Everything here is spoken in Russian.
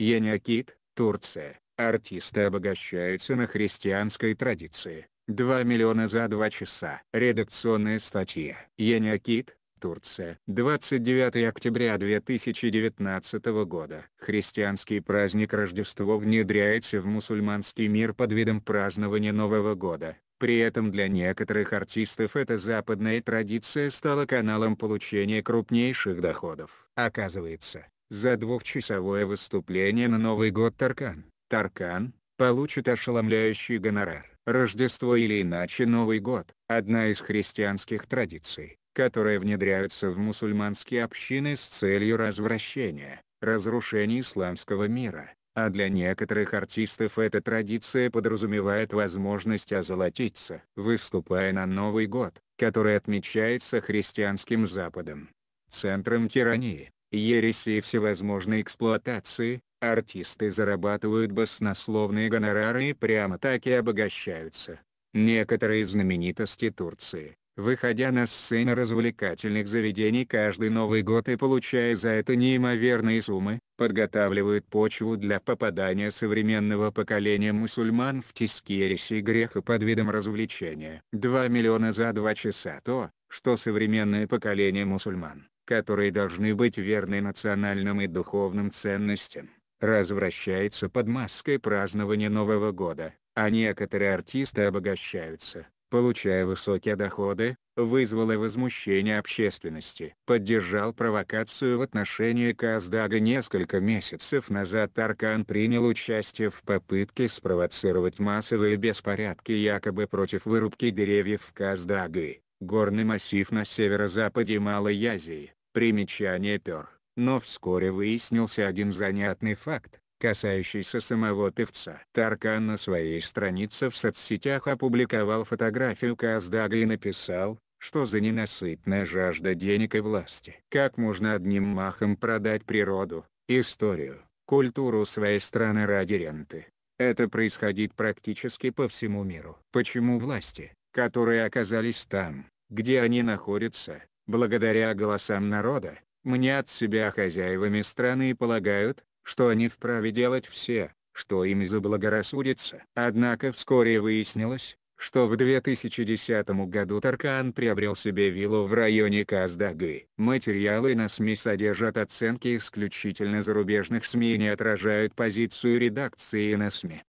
Яниакит, Турция. Артисты обогащаются на христианской традиции. 2 миллиона за 2 часа. Редакционная статья. Яниакит, Турция. 29 октября 2019 года. Христианский праздник Рождество внедряется в мусульманский мир под видом празднования Нового года. При этом для некоторых артистов эта западная традиция стала каналом получения крупнейших доходов. Оказывается, за двухчасовое выступление на Новый год Таркан, Таркан, получит ошеломляющий гонорар. Рождество или иначе Новый год – одна из христианских традиций, которая внедряется в мусульманские общины с целью развращения, разрушения исламского мира. А для некоторых артистов эта традиция подразумевает возможность озолотиться, выступая на Новый год, который отмечается христианским Западом. Центром тирании ереси и всевозможной эксплуатации, артисты зарабатывают баснословные гонорары и прямо так и обогащаются. Некоторые знаменитости Турции, выходя на сцены развлекательных заведений каждый Новый год и получая за это неимоверные суммы, подготавливают почву для попадания современного поколения мусульман в тиски ереси и греха под видом развлечения. 2 миллиона за 2 часа то, что современное поколение мусульман, которые должны быть верны национальным и духовным ценностям, развращается под маской празднования Нового года, а некоторые артисты обогащаются, получая высокие доходы, вызвало возмущение общественности. Поддержал провокацию в отношении Каздага несколько месяцев назад Аркан принял участие в попытке спровоцировать массовые беспорядки якобы против вырубки деревьев в Каздаге, горный массив на северо-западе Малой Азии. Примечание пер. Но вскоре выяснился один занятный факт, касающийся самого певца. Таркан на своей странице в соцсетях опубликовал фотографию Каздага и написал, что за ненасытная жажда денег и власти. Как можно одним махом продать природу, историю, культуру своей страны ради ренты? Это происходит практически по всему миру. Почему власти, которые оказались там, где они находятся, Благодаря голосам народа, мнят себя хозяевами страны и полагают, что они вправе делать все, что им заблагорассудится. Однако вскоре выяснилось, что в 2010 году Таркан приобрел себе виллу в районе Каздагы. Материалы на СМИ содержат оценки исключительно зарубежных СМИ и не отражают позицию редакции на СМИ.